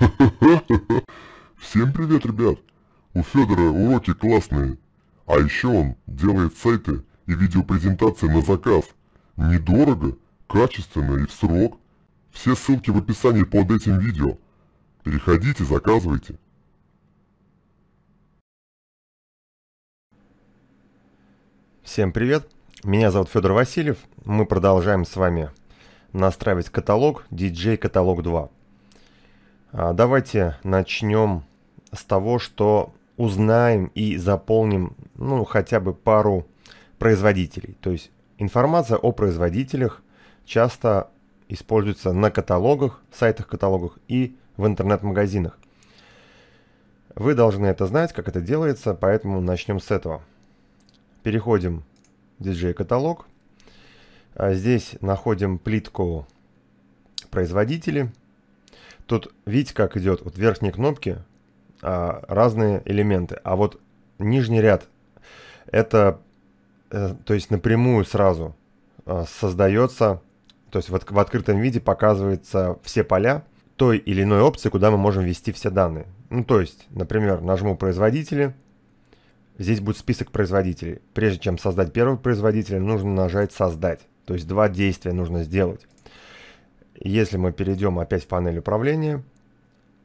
Всем привет, ребят! У Федора уроки классные. А еще он делает сайты и видеопрезентации на заказ. Недорого, качественно и в срок. Все ссылки в описании под этим видео. Переходите, заказывайте. Всем привет! Меня зовут Федор Васильев. Мы продолжаем с вами настраивать каталог DJ Каталог 2. А, давайте начнем с того, что узнаем и заполним ну, хотя бы пару производителей. То есть информация о производителях часто используется на каталогах, сайтах-каталогах и в интернет-магазинах. Вы должны это знать, как это делается, поэтому начнем с этого. Переходим в DJ-каталог. А, здесь находим плитку производители. Тут видите, как идет вот верхние кнопки, а, разные элементы, а вот нижний ряд это, э, то есть напрямую сразу э, создается, то есть в, в открытом виде показываются все поля той или иной опции, куда мы можем ввести все данные. Ну, то есть, например, нажму производители, здесь будет список производителей. Прежде чем создать первого производителя, нужно нажать создать, то есть два действия нужно сделать. Если мы перейдем опять в панель управления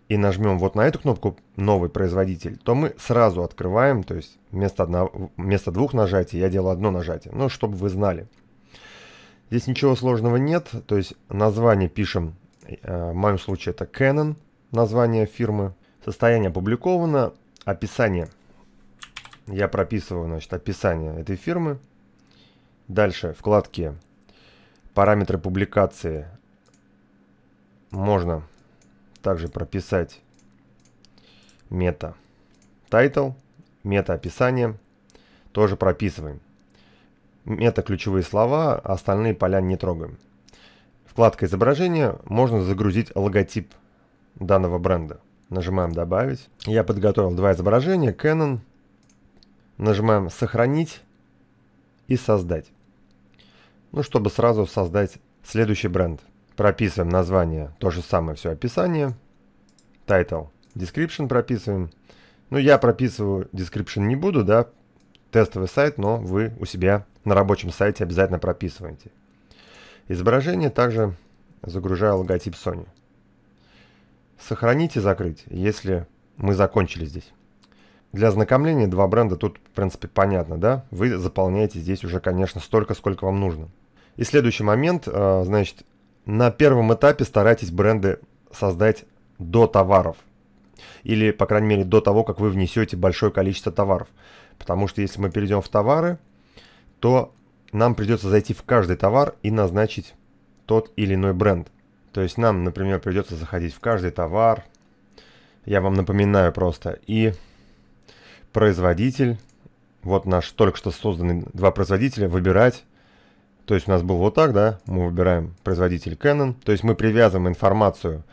и нажмем вот на эту кнопку «Новый производитель», то мы сразу открываем, то есть вместо, одного, вместо двух нажатий я делаю одно нажатие, ну, чтобы вы знали. Здесь ничего сложного нет, то есть название пишем, э, в моем случае это Canon, название фирмы, состояние опубликовано, описание. Я прописываю, значит, описание этой фирмы. Дальше, вкладки «Параметры публикации», можно также прописать мета title, мета описание. Тоже прописываем. Мета ключевые слова, остальные поля не трогаем. Вкладка изображения можно загрузить логотип данного бренда. Нажимаем «Добавить». Я подготовил два изображения, Canon. Нажимаем «Сохранить» и «Создать». Ну, чтобы сразу создать следующий бренд – прописываем название, то же самое все описание, title, description прописываем. Ну, я прописываю description не буду, да, тестовый сайт, но вы у себя на рабочем сайте обязательно прописываете. Изображение также загружаю логотип Sony. Сохранить и закрыть, если мы закончили здесь. Для ознакомления два бренда тут, в принципе, понятно, да? Вы заполняете здесь уже, конечно, столько, сколько вам нужно. И следующий момент, а, значит, на первом этапе старайтесь бренды создать до товаров. Или, по крайней мере, до того, как вы внесете большое количество товаров. Потому что если мы перейдем в товары, то нам придется зайти в каждый товар и назначить тот или иной бренд. То есть нам, например, придется заходить в каждый товар. Я вам напоминаю просто. И производитель, вот наш только что созданный два производителя, выбирать то есть у нас был вот так, да, мы выбираем производитель Canon, то есть мы привязываем информацию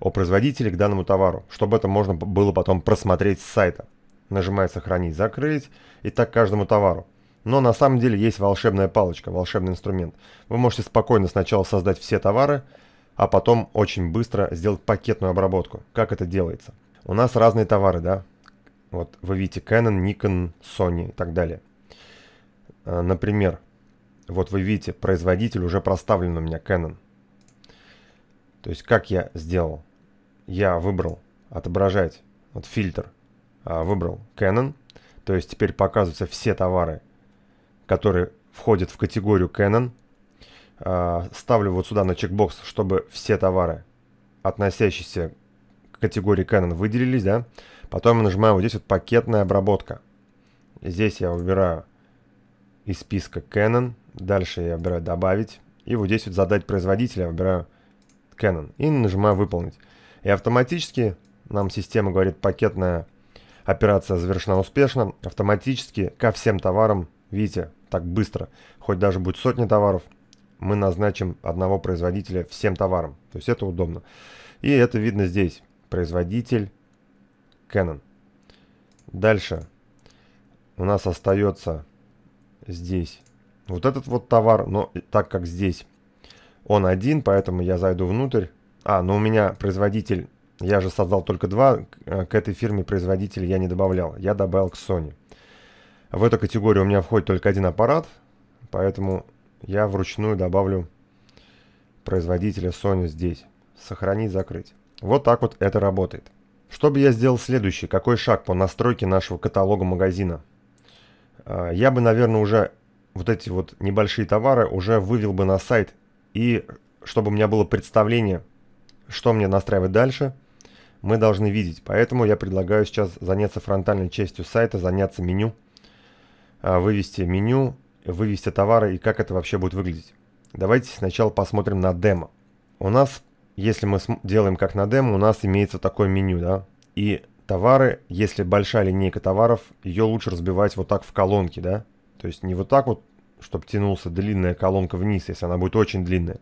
о производителе к данному товару, чтобы это можно было потом просмотреть с сайта. Нажимаю «Сохранить», «Закрыть» и так каждому товару. Но на самом деле есть волшебная палочка, волшебный инструмент. Вы можете спокойно сначала создать все товары, а потом очень быстро сделать пакетную обработку. Как это делается? У нас разные товары, да? Вот вы видите Canon, Nikon, Sony и так далее. Э, например, вот вы видите, производитель уже проставлен у меня Canon. То есть как я сделал? Я выбрал отображать, вот фильтр, а, выбрал Canon. То есть теперь показываются все товары, которые входят в категорию Canon. А, ставлю вот сюда на чекбокс, чтобы все товары, относящиеся к категории Canon, выделились. Да? Потом я нажимаю вот здесь вот пакетная обработка. Здесь я выбираю из списка Canon. Дальше я выбираю «Добавить». И вот здесь вот «Задать производителя» выбираю Canon. И нажимаю «Выполнить». И автоматически нам система говорит «Пакетная операция завершена успешно». Автоматически ко всем товарам, видите, так быстро, хоть даже будет сотни товаров, мы назначим одного производителя всем товарам. То есть это удобно. И это видно здесь. Производитель Canon. Дальше у нас остается здесь вот этот вот товар, но так как здесь он один, поэтому я зайду внутрь. А, но у меня производитель, я же создал только два, э, к этой фирме производитель я не добавлял, я добавил к Sony. В эту категорию у меня входит только один аппарат, поэтому я вручную добавлю производителя Sony здесь. Сохранить, закрыть. Вот так вот это работает. Что бы я сделал следующий? Какой шаг по настройке нашего каталога магазина? Э, я бы, наверное, уже вот эти вот небольшие товары уже вывел бы на сайт, и чтобы у меня было представление, что мне настраивать дальше, мы должны видеть. Поэтому я предлагаю сейчас заняться фронтальной частью сайта, заняться меню, а, вывести меню, вывести товары и как это вообще будет выглядеть. Давайте сначала посмотрим на демо. У нас, если мы делаем как на демо, у нас имеется такое меню, да, и товары, если большая линейка товаров, ее лучше разбивать вот так в колонки, да, то есть не вот так вот, чтобы тянулся длинная колонка вниз, если она будет очень длинная.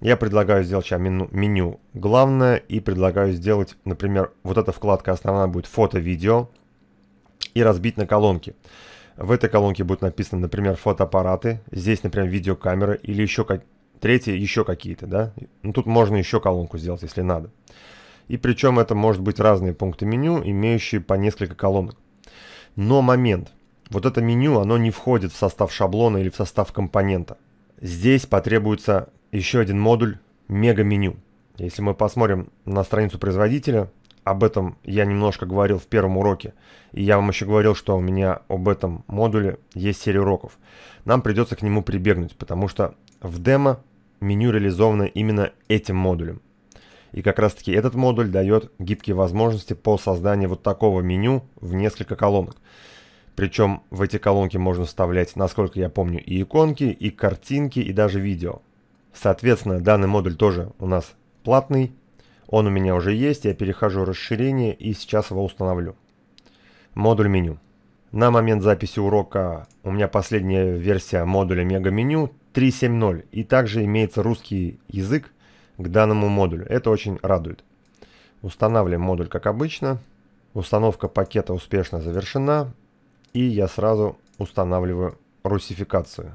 Я предлагаю сделать сейчас меню, меню главное и предлагаю сделать, например, вот эта вкладка основная будет фото-видео и разбить на колонки. В этой колонке будет написано, например, фотоаппараты, здесь, например, видеокамеры или еще как третье еще какие-то, да. Ну, тут можно еще колонку сделать, если надо. И причем это может быть разные пункты меню, имеющие по несколько колонок. Но момент. Вот это меню, оно не входит в состав шаблона или в состав компонента. Здесь потребуется еще один модуль мега-меню. Если мы посмотрим на страницу производителя, об этом я немножко говорил в первом уроке, и я вам еще говорил, что у меня об этом модуле есть серия уроков. Нам придется к нему прибегнуть, потому что в демо меню реализовано именно этим модулем. И как раз таки этот модуль дает гибкие возможности по созданию вот такого меню в несколько колонок. Причем в эти колонки можно вставлять, насколько я помню, и иконки, и картинки, и даже видео. Соответственно, данный модуль тоже у нас платный. Он у меня уже есть, я перехожу в расширение и сейчас его установлю. Модуль меню. На момент записи урока у меня последняя версия модуля мега меню 3.7.0 и также имеется русский язык к данному модулю. Это очень радует. Устанавливаем модуль как обычно. Установка пакета успешно завершена и я сразу устанавливаю русификацию.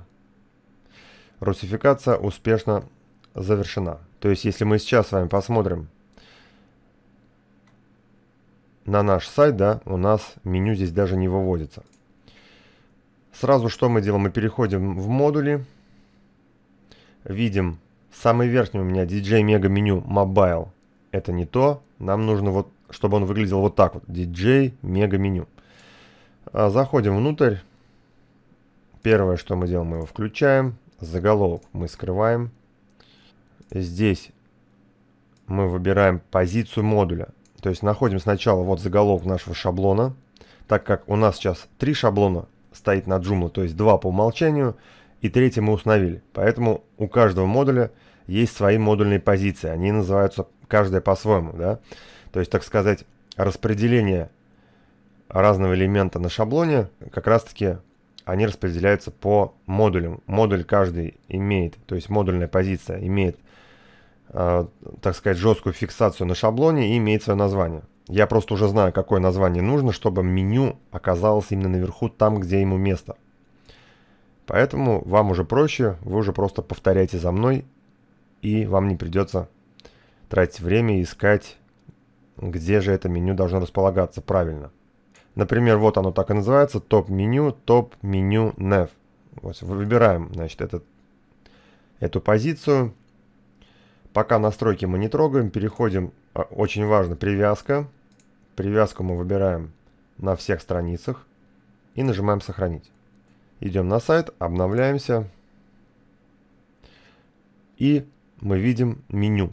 Русификация успешно завершена. То есть, если мы сейчас с вами посмотрим на наш сайт, да, у нас меню здесь даже не выводится. Сразу что мы делаем? Мы переходим в модули, видим самый верхний у меня DJ Mega меню Mobile. Это не то, нам нужно вот, чтобы он выглядел вот так вот, DJ Mega меню. А, заходим внутрь. Первое, что мы делаем, мы его включаем. Заголовок мы скрываем. Здесь мы выбираем позицию модуля. То есть находим сначала вот заголовок нашего шаблона. Так как у нас сейчас три шаблона стоит на Joomla, то есть два по умолчанию, и третий мы установили. Поэтому у каждого модуля есть свои модульные позиции. Они называются каждая по-своему. Да? То есть, так сказать, распределение разного элемента на шаблоне, как раз-таки они распределяются по модулям. Модуль каждый имеет, то есть модульная позиция имеет, э, так сказать, жесткую фиксацию на шаблоне и имеет свое название. Я просто уже знаю, какое название нужно, чтобы меню оказалось именно наверху, там, где ему место. Поэтому вам уже проще, вы уже просто повторяйте за мной, и вам не придется тратить время искать, где же это меню должно располагаться правильно. Например, вот оно так и называется, топ-меню, топ-меню nav. Вот, выбираем, значит, этот, эту позицию. Пока настройки мы не трогаем, переходим, а, очень важно, привязка. Привязку мы выбираем на всех страницах и нажимаем сохранить. Идем на сайт, обновляемся. И мы видим меню.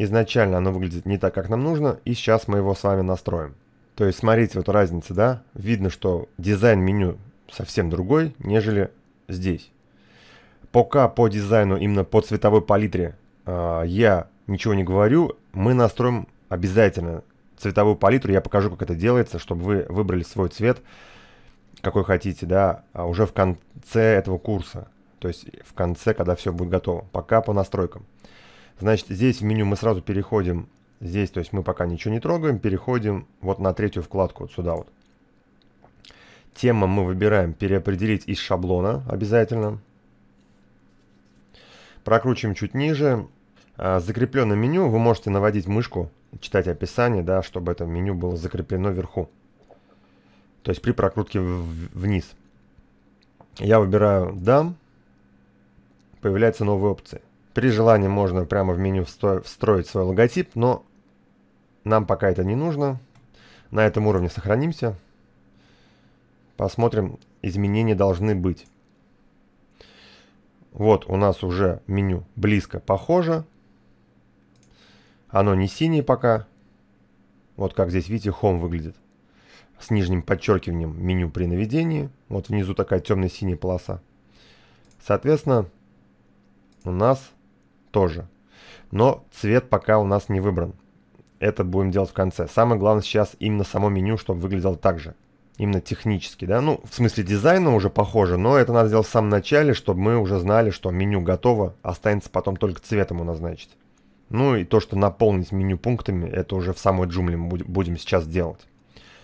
Изначально оно выглядит не так, как нам нужно, и сейчас мы его с вами настроим. То есть смотрите, вот разница, да? Видно, что дизайн меню совсем другой, нежели здесь. Пока по дизайну, именно по цветовой палитре а, я ничего не говорю, мы настроим обязательно цветовую палитру, я покажу, как это делается, чтобы вы выбрали свой цвет, какой хотите, да, а уже в конце этого курса, то есть в конце, когда все будет готово, пока по настройкам. Значит, здесь в меню мы сразу переходим Здесь, то есть мы пока ничего не трогаем, переходим вот на третью вкладку, вот сюда вот. Тема мы выбираем переопределить из шаблона обязательно. Прокручиваем чуть ниже. А, закрепленное меню вы можете наводить мышку, читать описание, да, чтобы это меню было закреплено вверху. То есть при прокрутке вниз. Я выбираю да, Появляются новые опции. При желании можно прямо в меню встроить свой логотип, но нам пока это не нужно. На этом уровне сохранимся. Посмотрим, изменения должны быть. Вот у нас уже меню близко похоже. Оно не синее пока. Вот как здесь, видите, Home выглядит. С нижним подчеркиванием меню при наведении. Вот внизу такая темно-синяя полоса. Соответственно, у нас тоже. Но цвет пока у нас не выбран это будем делать в конце. Самое главное сейчас именно само меню, чтобы выглядело так же. Именно технически, да, ну, в смысле дизайна уже похоже, но это надо сделать в самом начале, чтобы мы уже знали, что меню готово, останется потом только цвет ему назначить. Ну и то, что наполнить меню пунктами, это уже в самой джумле мы будем сейчас делать.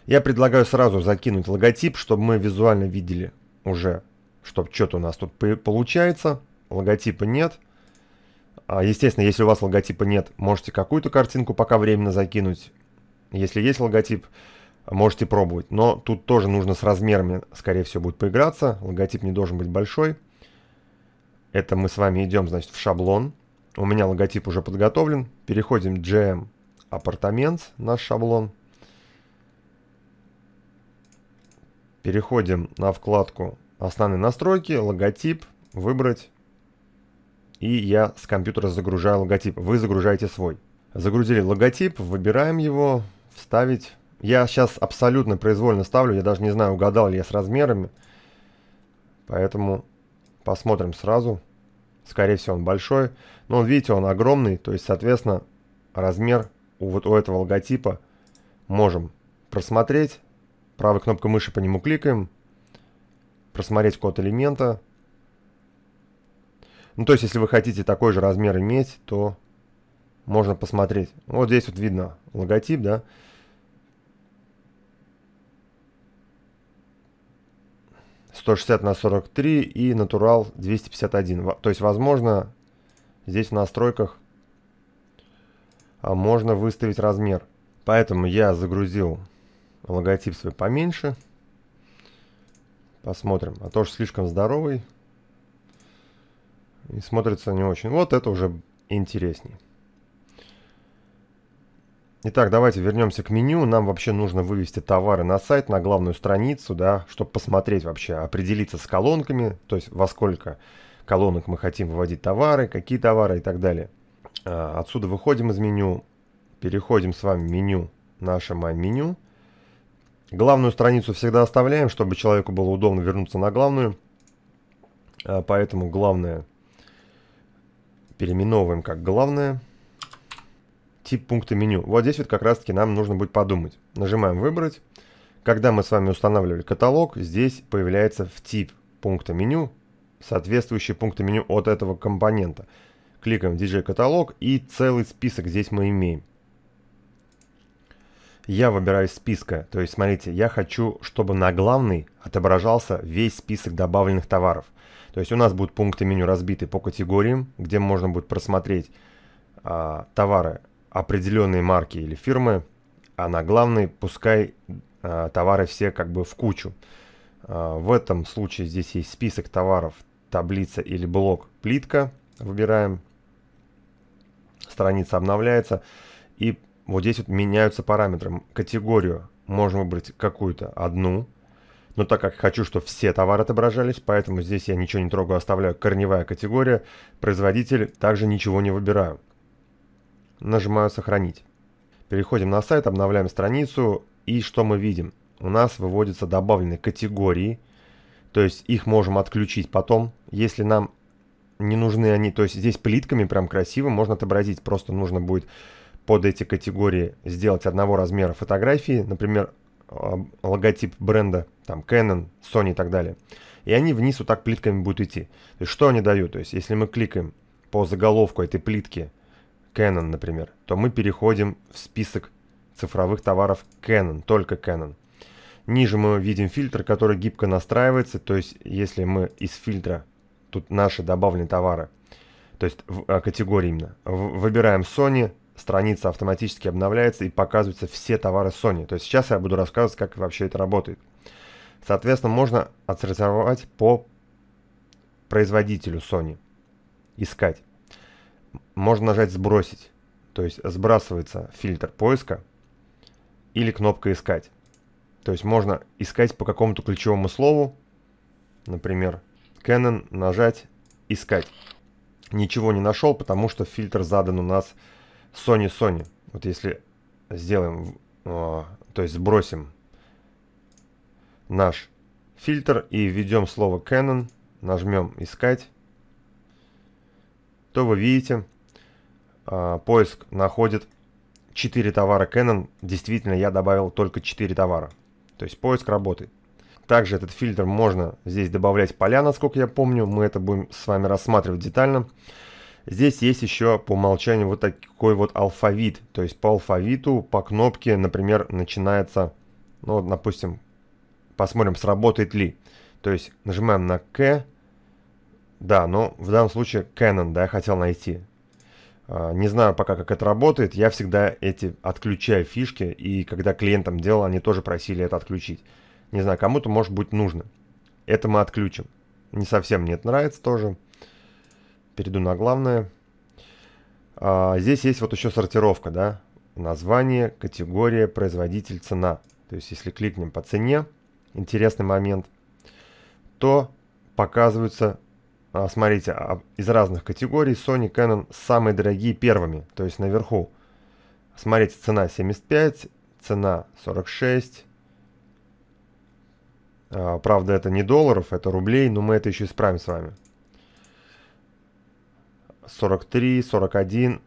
Я предлагаю сразу закинуть логотип, чтобы мы визуально видели уже, чтобы что-то у нас тут получается. Логотипа нет. А, естественно, если у вас логотипа нет, можете какую-то картинку пока временно закинуть. Если есть логотип, можете пробовать. Но тут тоже нужно с размерами, скорее всего, будет поиграться. Логотип не должен быть большой. Это мы с вами идем, значит, в шаблон. У меня логотип уже подготовлен. Переходим в GM апартамент, наш шаблон. Переходим на вкладку «Основные настройки», «Логотип», «Выбрать» и я с компьютера загружаю логотип. Вы загружаете свой. Загрузили логотип, выбираем его, вставить. Я сейчас абсолютно произвольно ставлю, я даже не знаю, угадал ли я с размерами. Поэтому посмотрим сразу. Скорее всего, он большой. Но он, видите, он огромный, то есть, соответственно, размер у, вот у этого логотипа можем просмотреть. Правой кнопкой мыши по нему кликаем. Просмотреть код элемента. Ну, то есть, если вы хотите такой же размер иметь, то можно посмотреть. Вот здесь вот видно логотип, да. «160 на 43» и «Натурал 251». То есть, возможно, здесь в настройках а, можно выставить размер. Поэтому я загрузил логотип свой поменьше. Посмотрим. А то, что слишком здоровый – и смотрится не очень. Вот это уже интересней. Итак, давайте вернемся к меню. Нам вообще нужно вывести товары на сайт, на главную страницу, да, чтобы посмотреть вообще, определиться с колонками, то есть во сколько колонок мы хотим выводить товары, какие товары и так далее. А, отсюда выходим из меню, переходим с вами в меню, наше майн-меню. Главную страницу всегда оставляем, чтобы человеку было удобно вернуться на главную. А, поэтому главное переименовываем как главное. Тип пункта меню. Вот здесь вот как раз-таки нам нужно будет подумать. Нажимаем «Выбрать». Когда мы с вами устанавливали каталог, здесь появляется в тип пункта меню соответствующий пункты меню от этого компонента. Кликаем в DJ каталог и целый список здесь мы имеем. Я выбираю из списка, то есть смотрите, я хочу, чтобы на главный отображался весь список добавленных товаров. То есть у нас будут пункты меню разбиты по категориям, где можно будет просмотреть а, товары определенной марки или фирмы, а на главной пускай а, товары все как бы в кучу. А, в этом случае здесь есть список товаров, таблица или блок плитка. Выбираем. Страница обновляется. И вот здесь вот меняются параметры. Категорию можно выбрать какую-то одну, но так как хочу, чтобы все товары отображались, поэтому здесь я ничего не трогаю, оставляю корневая категория, производитель, также ничего не выбираю. Нажимаю «Сохранить». Переходим на сайт, обновляем страницу и что мы видим? У нас выводятся добавленные категории, то есть их можем отключить потом, если нам не нужны они, то есть здесь плитками прям красиво можно отобразить, просто нужно будет под эти категории сделать одного размера фотографии, например, логотип бренда, там Canon, Sony и так далее. И они вниз вот так плитками будут идти. То есть что они дают? То есть если мы кликаем по заголовку этой плитки Canon, например, то мы переходим в список цифровых товаров Canon, только Canon. Ниже мы видим фильтр, который гибко настраивается, то есть если мы из фильтра, тут наши добавленные товары, то есть в, а, категории именно, в, выбираем Sony, страница автоматически обновляется и показываются все товары Sony. То есть сейчас я буду рассказывать, как вообще это работает. Соответственно, можно отсортировать по производителю Sony. Искать. Можно нажать «Сбросить». То есть сбрасывается фильтр поиска или кнопка «Искать». То есть можно искать по какому-то ключевому слову, например, Canon, нажать «Искать». Ничего не нашел, потому что фильтр задан у нас Sony Sony. Вот если сделаем, э, то есть сбросим наш фильтр и введем слово Canon, нажмем «Искать», то вы видите, э, поиск находит 4 товара Canon. Действительно, я добавил только 4 товара. То есть поиск работает. Также этот фильтр можно здесь добавлять поля, насколько я помню. Мы это будем с вами рассматривать детально. Здесь есть еще по умолчанию вот такой вот алфавит. То есть по алфавиту, по кнопке, например, начинается, ну, вот, допустим, посмотрим, сработает ли. То есть нажимаем на К. Да, но ну, в данном случае Canon, да, я хотел найти. А, не знаю пока, как это работает. Я всегда эти отключаю фишки. И когда клиентам делал, они тоже просили это отключить. Не знаю, кому-то может быть нужно. Это мы отключим. Не совсем мне это нравится тоже перейду на главное. А, здесь есть вот еще сортировка, да, название, категория, производитель, цена. То есть, если кликнем по цене, интересный момент, то показываются, а, смотрите, а, из разных категорий Sony, Canon самые дорогие первыми, то есть наверху. Смотрите, цена 75, цена 46. А, правда, это не долларов, это рублей, но мы это еще исправим с вами. 43, 41,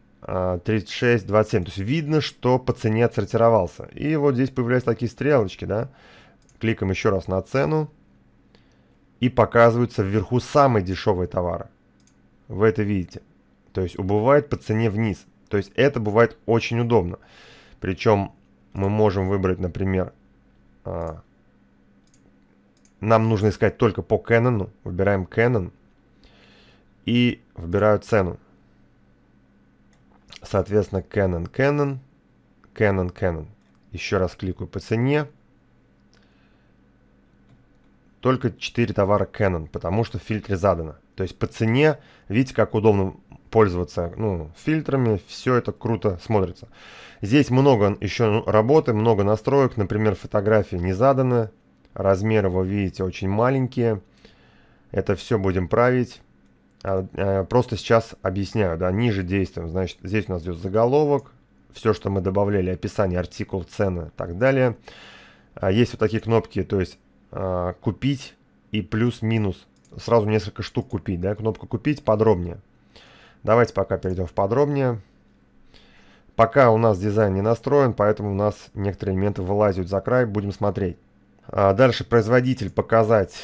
36, 27. То есть видно, что по цене отсортировался. И вот здесь появляются такие стрелочки, да. Кликаем еще раз на цену. И показываются вверху самые дешевые товары. Вы это видите. То есть убывает по цене вниз. То есть это бывает очень удобно. Причем мы можем выбрать, например, э, нам нужно искать только по Canon. Выбираем Canon и выбираю цену. Соответственно, Canon, Canon, Canon, Canon. Еще раз кликаю по цене. Только 4 товара Canon, потому что в фильтре задано. То есть по цене, видите, как удобно пользоваться ну, фильтрами, все это круто смотрится. Здесь много еще ну, работы, много настроек, например, фотографии не заданы, размеры вы видите очень маленькие. Это все будем править. А, а, просто сейчас объясняю, да, ниже действуем. Значит, здесь у нас идет заголовок, все, что мы добавляли, описание, артикул, цены и так далее. А, есть вот такие кнопки, то есть купить и плюс-минус. Сразу несколько штук купить, да, кнопка купить подробнее. Давайте пока перейдем в подробнее. Пока у нас дизайн не настроен, поэтому у нас некоторые элементы вылазят за край, будем смотреть. Дальше производитель показать.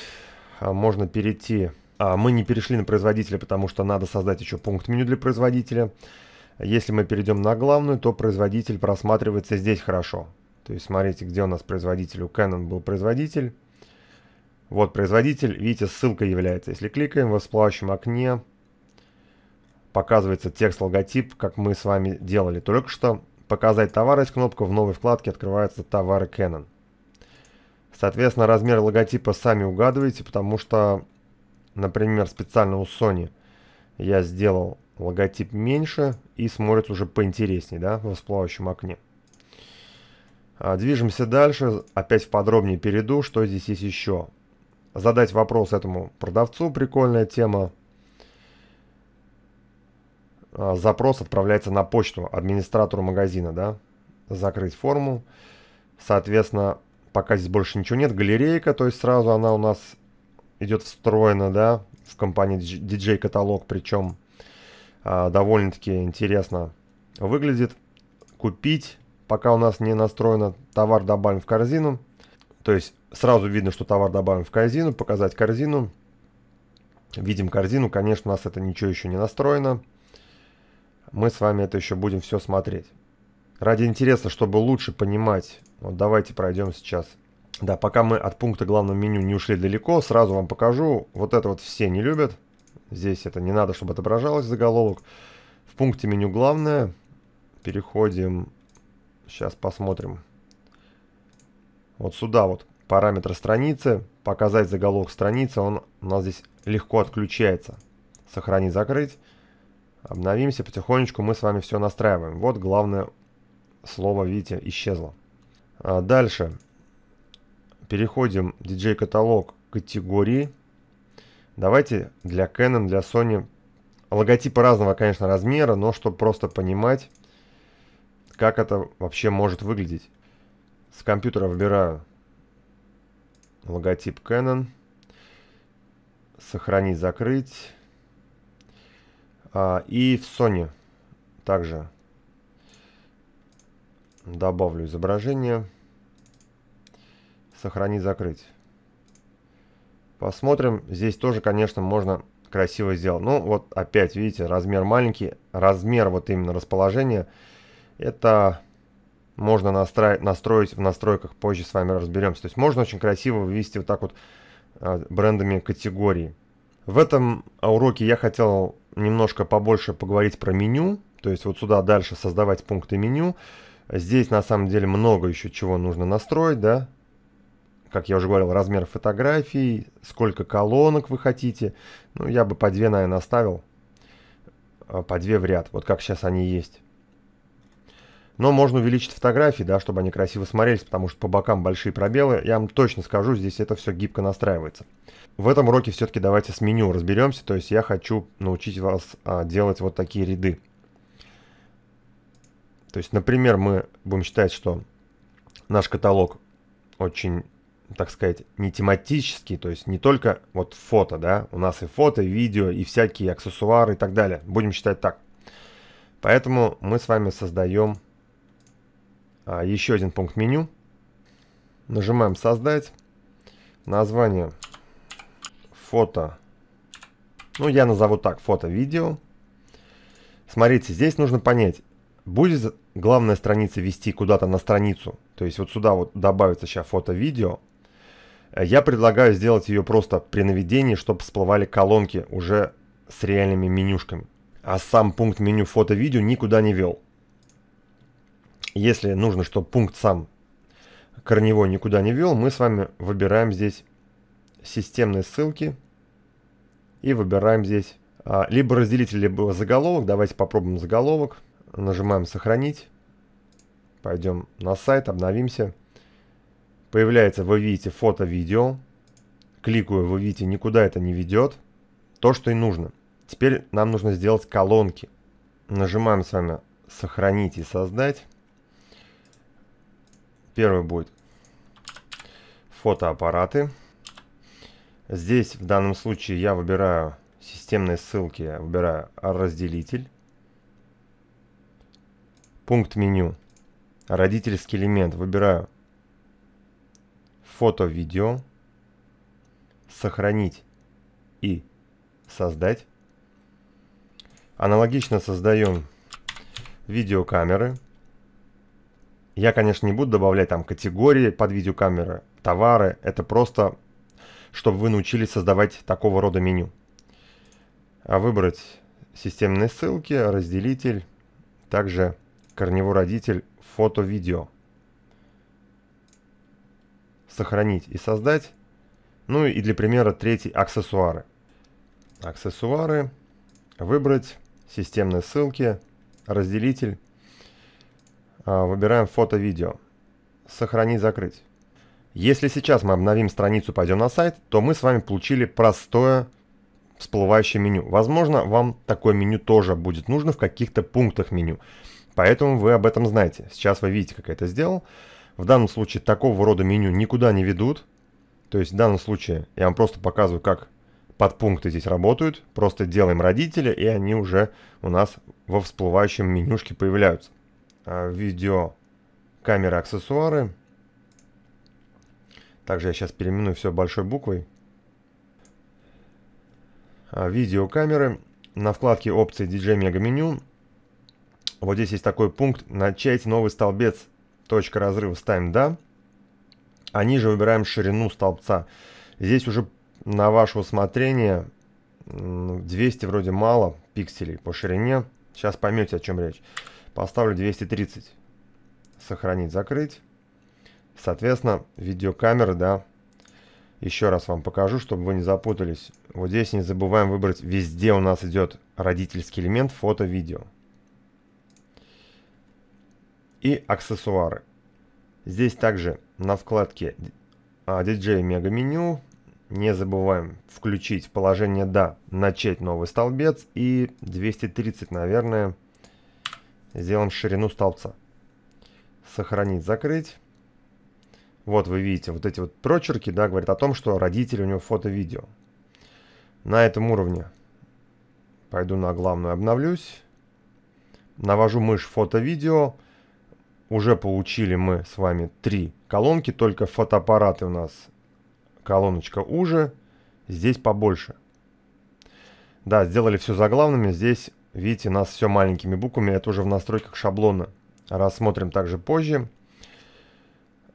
Можно перейти а, мы не перешли на производителя, потому что надо создать еще пункт меню для производителя. Если мы перейдем на главную, то производитель просматривается здесь хорошо. То есть смотрите, где у нас производитель. У Canon был производитель. Вот производитель, видите, ссылка является. Если кликаем в всплывающем окне, показывается текст логотип, как мы с вами делали только что. Показать товары есть кнопка, в новой вкладке открывается товары Canon. Соответственно, размер логотипа сами угадываете, потому что Например, специально у Sony я сделал логотип меньше и смотрится уже поинтереснее, да, в всплывающем окне. А, движемся дальше, опять в подробнее перейду, что здесь есть еще. Задать вопрос этому продавцу, прикольная тема. А, запрос отправляется на почту администратору магазина, да. Закрыть форму. Соответственно, пока здесь больше ничего нет, галерейка, то есть сразу она у нас идет встроено, да, в компании DJ каталог, причем а, довольно-таки интересно выглядит. Купить, пока у нас не настроено товар добавим в корзину. То есть сразу видно, что товар добавим в корзину, показать корзину. Видим корзину, конечно, у нас это ничего еще не настроено. Мы с вами это еще будем все смотреть. Ради интереса, чтобы лучше понимать, вот давайте пройдем сейчас да, пока мы от пункта главного меню не ушли далеко, сразу вам покажу. Вот это вот все не любят. Здесь это не надо, чтобы отображалось заголовок. В пункте меню главное переходим. Сейчас посмотрим. Вот сюда вот параметры страницы. Показать заголовок страницы. Он у нас здесь легко отключается. Сохранить, закрыть. Обновимся. Потихонечку мы с вами все настраиваем. Вот главное слово, видите, исчезло. А дальше переходим в DJ-каталог категории. Давайте для Canon, для Sony. Логотипы разного, конечно, размера, но чтобы просто понимать, как это вообще может выглядеть. С компьютера выбираю логотип Canon. Сохранить, закрыть. А, и в Sony также добавлю изображение. Сохранить, закрыть. Посмотрим. Здесь тоже, конечно, можно красиво сделать. Ну, вот опять, видите, размер маленький. Размер вот именно расположения. Это можно настроить, настроить в настройках. Позже с вами разберемся. То есть можно очень красиво ввести вот так вот а, брендами категории. В этом уроке я хотел немножко побольше поговорить про меню. То есть вот сюда дальше создавать пункты меню. Здесь на самом деле много еще чего нужно настроить, да как я уже говорил, размер фотографий, сколько колонок вы хотите. Ну, я бы по две, наверное, оставил. А, по две в ряд, вот как сейчас они есть. Но можно увеличить фотографии, да, чтобы они красиво смотрелись, потому что по бокам большие пробелы. Я вам точно скажу, здесь это все гибко настраивается. В этом уроке все-таки давайте с меню разберемся. То есть я хочу научить вас а, делать вот такие ряды. То есть, например, мы будем считать, что наш каталог очень так сказать, не тематический, то есть не только вот фото, да, у нас и фото, и видео, и всякие аксессуары и так далее. Будем считать так. Поэтому мы с вами создаем а, еще один пункт меню. Нажимаем «Создать». Название «Фото». Ну, я назову так «Фото-видео». Смотрите, здесь нужно понять, будет главная страница вести куда-то на страницу. То есть вот сюда вот добавится сейчас фото-видео, Э, я предлагаю сделать ее просто при наведении, чтобы всплывали колонки уже с реальными менюшками. А сам пункт меню фото-видео никуда не вел. Если нужно, чтобы пункт сам корневой никуда не вел, мы с вами выбираем здесь системные ссылки и выбираем здесь а, либо разделитель, либо заголовок. Давайте попробуем заголовок. Нажимаем сохранить. Пойдем на сайт, обновимся. Появляется, вы видите фото-видео. Кликаю, вы видите, никуда это не ведет. То, что и нужно. Теперь нам нужно сделать колонки. Нажимаем с вами «Сохранить и создать». Первый будет фотоаппараты. Здесь в данном случае я выбираю системные ссылки, выбираю разделитель. Пункт меню. Родительский элемент. Выбираю фото-видео, сохранить и создать. Аналогично создаем видеокамеры. Я, конечно, не буду добавлять там категории под видеокамеры, товары. Это просто, чтобы вы научились создавать такого рода меню. А выбрать системные ссылки, разделитель, также корневой родитель фото-видео сохранить и создать. Ну и для примера третий аксессуары. Аксессуары, выбрать, системные ссылки, разделитель. А, выбираем фото-видео. Сохранить, закрыть. Если сейчас мы обновим страницу, пойдем на сайт, то мы с вами получили простое всплывающее меню. Возможно, вам такое меню тоже будет нужно в каких-то пунктах меню. Поэтому вы об этом знаете. Сейчас вы видите, как я это сделал. В данном случае такого рода меню никуда не ведут. То есть в данном случае я вам просто показываю, как подпункты здесь работают. Просто делаем родители, и они уже у нас во всплывающем менюшке появляются. А, видео, камеры, аксессуары. Также я сейчас переименую все большой буквой. А, Видеокамеры. На вкладке опции DJ Mega Меню. Вот здесь есть такой пункт «Начать новый столбец» точка разрыва ставим «да», а ниже выбираем ширину столбца. Здесь уже на ваше усмотрение 200 вроде мало пикселей по ширине. Сейчас поймете, о чем речь. Поставлю 230. Сохранить, закрыть. Соответственно, видеокамеры да, еще раз вам покажу, чтобы вы не запутались. Вот здесь не забываем выбрать, везде у нас идет родительский элемент фото-видео и аксессуары. Здесь также на вкладке DJ Mega Menu не забываем включить положение «Да», начать новый столбец и 230, наверное, сделаем ширину столбца. Сохранить, закрыть. Вот вы видите, вот эти вот прочерки, да, говорят о том, что родители у него фото-видео. На этом уровне пойду на главную, обновлюсь. Навожу мышь фото-видео. Уже получили мы с вами три колонки, только фотоаппараты у нас колоночка уже, здесь побольше. Да, сделали все заглавными, здесь, видите, нас все маленькими буквами, это уже в настройках шаблона. Рассмотрим также позже.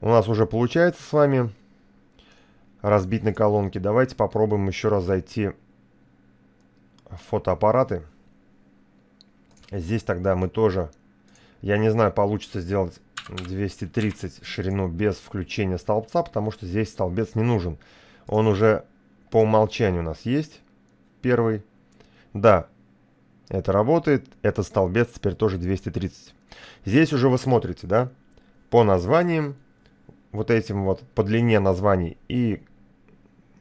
У нас уже получается с вами разбить на колонки. Давайте попробуем еще раз зайти в фотоаппараты. Здесь тогда мы тоже я не знаю, получится сделать 230 ширину без включения столбца, потому что здесь столбец не нужен. Он уже по умолчанию у нас есть. Первый. Да, это работает. Этот столбец теперь тоже 230. Здесь уже вы смотрите, да? По названиям, вот этим вот, по длине названий и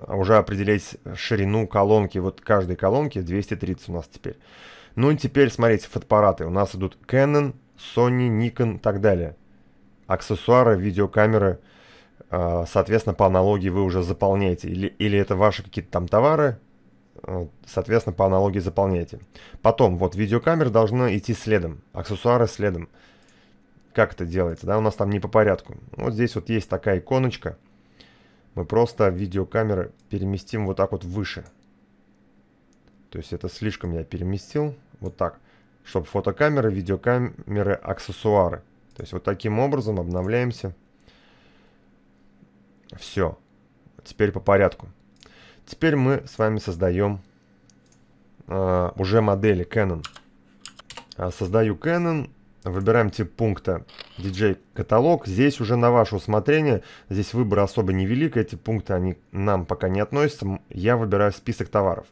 уже определить ширину колонки. Вот каждой колонки 230 у нас теперь. Ну и теперь, смотрите, фотоаппараты. У нас идут Canon, Sony, Nikon и так далее. Аксессуары, видеокамеры, а, соответственно, по аналогии вы уже заполняете. Или, или это ваши какие-то там товары, а, соответственно, по аналогии заполняете. Потом, вот видеокамера должна идти следом, аксессуары следом. Как это делается, да, у нас там не по порядку. Вот здесь вот есть такая иконочка. Мы просто видеокамеры переместим вот так вот выше. То есть это слишком я переместил, вот так чтобы фотокамеры, видеокамеры, аксессуары. То есть вот таким образом обновляемся. Все. Теперь по порядку. Теперь мы с вами создаем э, а, уже модели Canon. А, создаю Canon, выбираем тип пункта DJ каталог. Здесь уже на ваше усмотрение, здесь выбор особо невелик, эти пункты они нам пока не относятся. Я выбираю список товаров.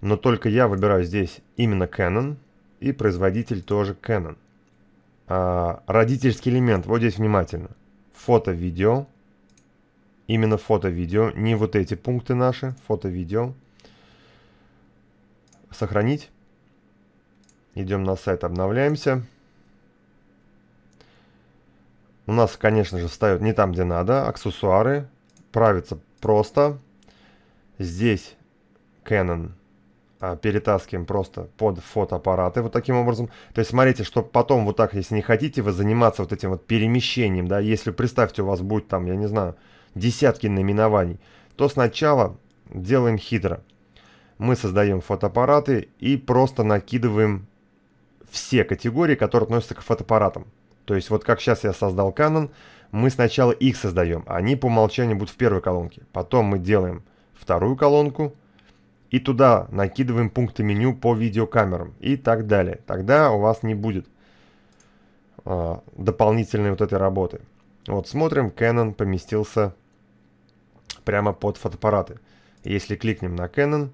Но только я выбираю здесь именно Canon и производитель тоже Canon. А, родительский элемент, вот здесь внимательно. Фото-видео, именно фото-видео, не вот эти пункты наши, фото-видео. Сохранить. Идем на сайт, обновляемся. У нас, конечно же, встают не там, где надо, аксессуары. Правится просто. Здесь Canon а, перетаскиваем просто под фотоаппараты вот таким образом. То есть смотрите, чтобы потом вот так, если не хотите вы заниматься вот этим вот перемещением, да, если представьте у вас будет там, я не знаю, десятки наименований, то сначала делаем хитро. Мы создаем фотоаппараты и просто накидываем все категории, которые относятся к фотоаппаратам. То есть вот как сейчас я создал Canon, мы сначала их создаем, они по умолчанию будут в первой колонке. Потом мы делаем вторую колонку, и туда накидываем пункты меню по видеокамерам и так далее. Тогда у вас не будет э, дополнительной вот этой работы. Вот смотрим, Canon поместился прямо под фотоаппараты. Если кликнем на Canon,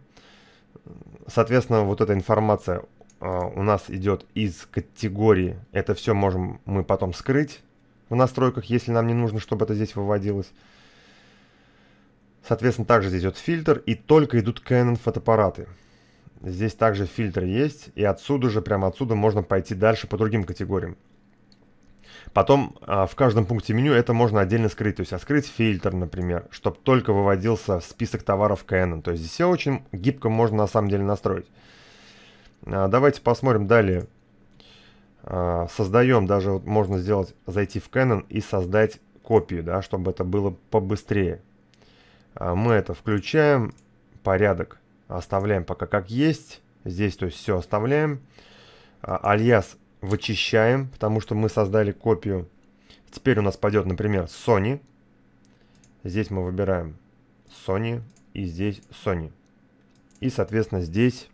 соответственно, вот эта информация э, у нас идет из категории. Это все можем мы потом скрыть в настройках, если нам не нужно, чтобы это здесь выводилось. Соответственно, также здесь идет фильтр, и только идут Canon фотоаппараты. Здесь также фильтр есть, и отсюда же, прямо отсюда можно пойти дальше по другим категориям. Потом а, в каждом пункте меню это можно отдельно скрыть, то есть открыть фильтр, например, чтобы только выводился список товаров Canon. То есть здесь все очень гибко можно на самом деле настроить. А, давайте посмотрим далее. А, Создаем, даже вот можно сделать, зайти в Canon и создать копию, да, чтобы это было побыстрее. А, мы это включаем, порядок оставляем пока как есть, здесь то есть все оставляем, а, альяс вычищаем, потому что мы создали копию, теперь у нас пойдет, например, Sony, здесь мы выбираем Sony и здесь Sony, и соответственно здесь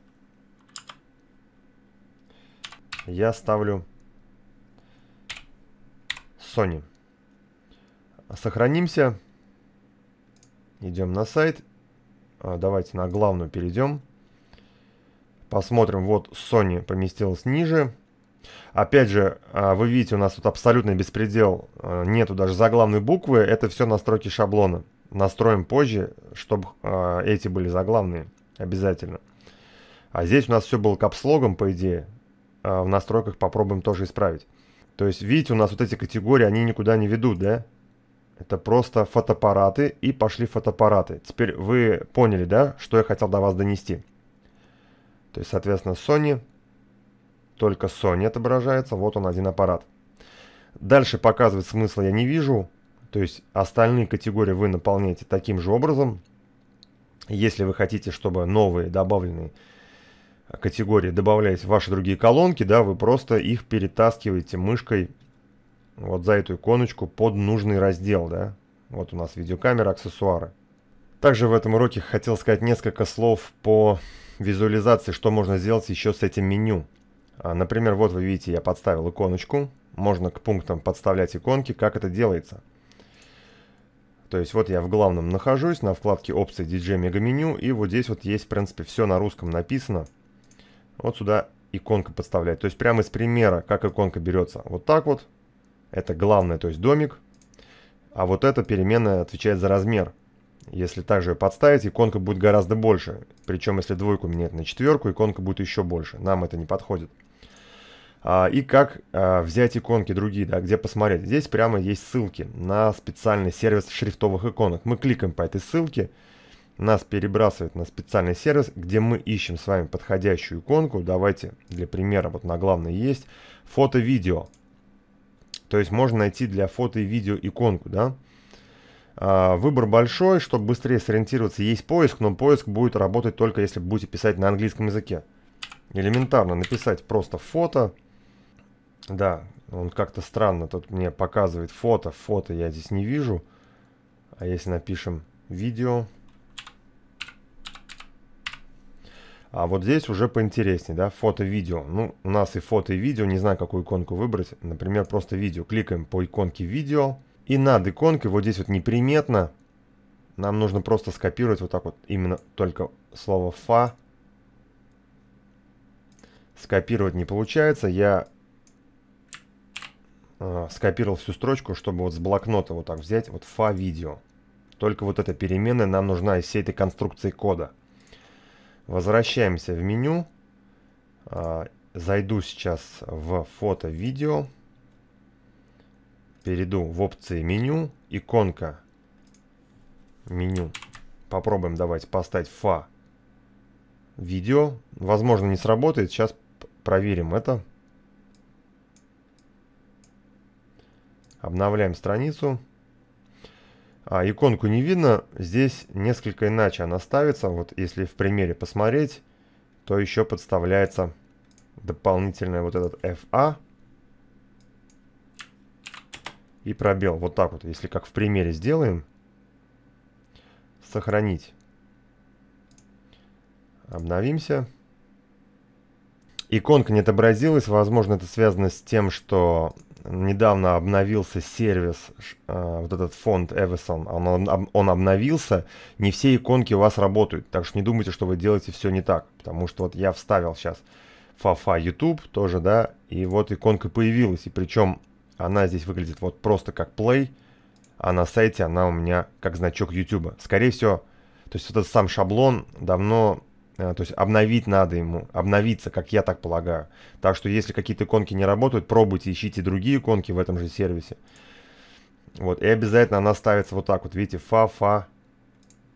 я ставлю Sony. Сохранимся. Идем на сайт. А, давайте на главную перейдем. Посмотрим, вот Sony поместилась ниже. Опять же, а, вы видите, у нас тут абсолютный беспредел. А, нету даже заглавной буквы. Это все настройки шаблона. Настроим позже, чтобы эти были заглавные. Обязательно. А здесь у нас все было капслогом, по идее. В настройках попробуем тоже исправить. То есть, видите, у нас вот эти категории, они никуда не ведут, да? Это просто фотоаппараты и пошли фотоаппараты. Теперь вы поняли, да, что я хотел до вас донести. То есть, соответственно, Sony, только Sony отображается, вот он один аппарат. Дальше показывать смысла я не вижу, то есть остальные категории вы наполняете таким же образом. Если вы хотите, чтобы новые добавленные категории добавлялись в ваши другие колонки, да, вы просто их перетаскиваете мышкой вот за эту иконочку под нужный раздел, да. Вот у нас видеокамера, аксессуары. Также в этом уроке хотел сказать несколько слов по визуализации, что можно сделать еще с этим меню. А, например, вот вы видите, я подставил иконочку. Можно к пунктам подставлять иконки, как это делается. То есть вот я в главном нахожусь, на вкладке опции DJ Mega Menu, и вот здесь вот есть, в принципе, все на русском написано. Вот сюда иконка подставлять. То есть прямо из примера, как иконка берется. Вот так вот, это главное, то есть домик. А вот эта переменная отвечает за размер. Если также ее подставить, иконка будет гораздо больше. Причем, если двойку менять на четверку, иконка будет еще больше. Нам это не подходит. А, и как а, взять иконки другие, да, где посмотреть. Здесь прямо есть ссылки на специальный сервис шрифтовых иконок. Мы кликаем по этой ссылке, нас перебрасывает на специальный сервис, где мы ищем с вами подходящую иконку. Давайте для примера, вот на главной есть фото-видео. То есть можно найти для фото и видео иконку, да? А, выбор большой, чтобы быстрее сориентироваться, есть поиск, но поиск будет работать только если будете писать на английском языке. Элементарно написать просто фото. Да, он как-то странно тут мне показывает фото. Фото я здесь не вижу. А если напишем видео... А вот здесь уже поинтереснее, да, фото-видео. Ну, у нас и фото, и видео, не знаю, какую иконку выбрать. Например, просто видео. Кликаем по иконке видео. И над иконкой, вот здесь вот неприметно, нам нужно просто скопировать вот так вот, именно только слово «фа». Скопировать не получается. Я э, скопировал всю строчку, чтобы вот с блокнота вот так взять, вот «фа-видео». Только вот эта переменная нам нужна из всей этой конструкции кода. Возвращаемся в меню. А, зайду сейчас в фото-видео. Перейду в опции меню, иконка меню. Попробуем давайте поставить фа видео. Возможно не сработает, сейчас проверим это. Обновляем страницу. А иконку не видно, здесь несколько иначе она ставится. Вот если в примере посмотреть, то еще подставляется дополнительный вот этот FA и пробел. Вот так вот, если как в примере сделаем. Сохранить. Обновимся. Иконка не отобразилась. Возможно, это связано с тем, что недавно обновился сервис, а, вот этот фонд Everson, он, он обновился, не все иконки у вас работают, так что не думайте, что вы делаете все не так, потому что вот я вставил сейчас фафа YouTube тоже, да, и вот иконка появилась, и причем она здесь выглядит вот просто как play, а на сайте она у меня как значок YouTube. Скорее всего, то есть вот этот сам шаблон давно а, то есть обновить надо ему, обновиться, как я так полагаю. Так что если какие-то иконки не работают, пробуйте, ищите другие иконки в этом же сервисе. Вот, и обязательно она ставится вот так вот, видите, фа-фа.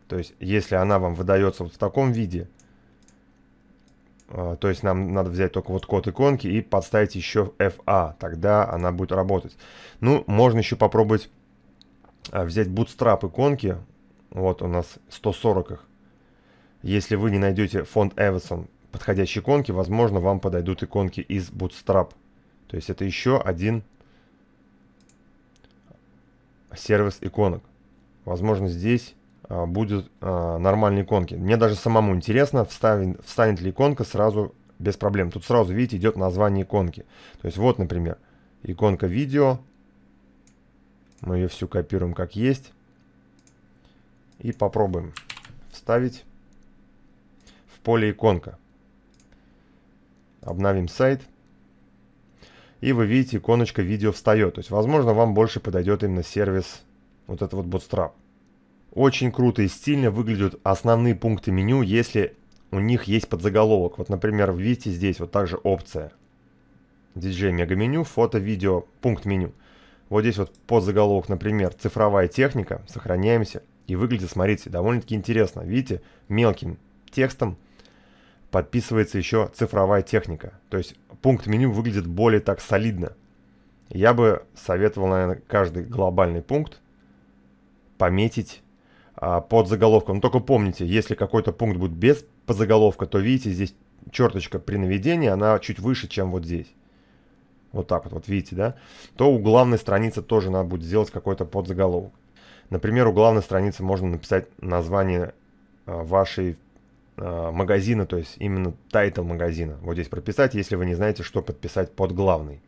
То есть если она вам выдается вот в таком виде, а, то есть нам надо взять только вот код иконки и подставить еще FA, тогда она будет работать. Ну, можно еще попробовать а, взять Bootstrap иконки, вот у нас 140 их, если вы не найдете фонд Эвисон подходящей иконки, возможно, вам подойдут иконки из Bootstrap. То есть это еще один сервис иконок. Возможно, здесь а, будут а, нормальные иконки. Мне даже самому интересно, вставит, встанет ли иконка сразу без проблем. Тут сразу, видите, идет название иконки. То есть вот, например, иконка видео. Мы ее всю копируем как есть. И попробуем вставить поле иконка. Обновим сайт. И вы видите, иконочка видео встает. То есть, возможно, вам больше подойдет именно сервис вот этот вот Bootstrap. Очень круто и стильно выглядят основные пункты меню, если у них есть подзаголовок. Вот, например, видите здесь вот также опция. DJ Mega Menu, фото, видео, пункт меню. Вот здесь вот подзаголовок, например, цифровая техника. Сохраняемся. И выглядит, смотрите, довольно-таки интересно. Видите, мелким текстом подписывается еще цифровая техника. То есть пункт меню выглядит более так солидно. Я бы советовал, наверное, каждый глобальный пункт пометить а, под заголовком. Но только помните, если какой-то пункт будет без подзаголовка, то видите, здесь черточка при наведении, она чуть выше, чем вот здесь. Вот так вот, вот видите, да? То у главной страницы тоже надо будет сделать какой-то подзаголовок. Например, у главной страницы можно написать название а, вашей а, магазина, то есть именно тайтл магазина. Вот здесь прописать, если вы не знаете, что подписать под главный.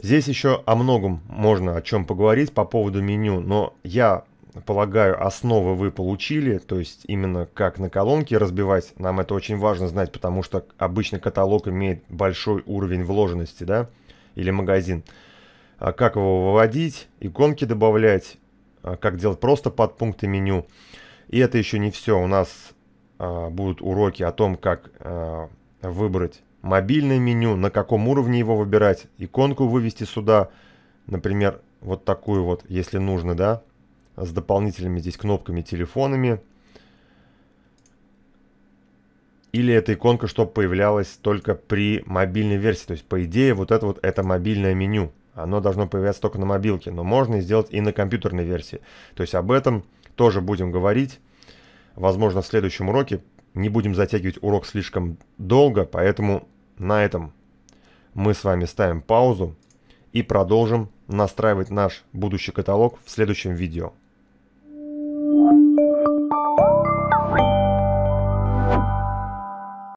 Здесь еще о многом можно о чем поговорить по поводу меню, но я полагаю, основы вы получили, то есть именно как на колонке разбивать, нам это очень важно знать, потому что обычно каталог имеет большой уровень вложенности, да, или магазин. А как его выводить, иконки добавлять, а как делать просто под пункты меню. И это еще не все, у нас а, будут уроки о том, как а, выбрать мобильное меню, на каком уровне его выбирать, иконку вывести сюда, например, вот такую вот, если нужно, да, с дополнительными здесь кнопками, телефонами. Или эта иконка, чтобы появлялась только при мобильной версии. То есть, по идее, вот это вот это мобильное меню. Оно должно появляться только на мобилке, но можно сделать и на компьютерной версии. То есть об этом тоже будем говорить Возможно, в следующем уроке не будем затягивать урок слишком долго, поэтому на этом мы с вами ставим паузу и продолжим настраивать наш будущий каталог в следующем видео.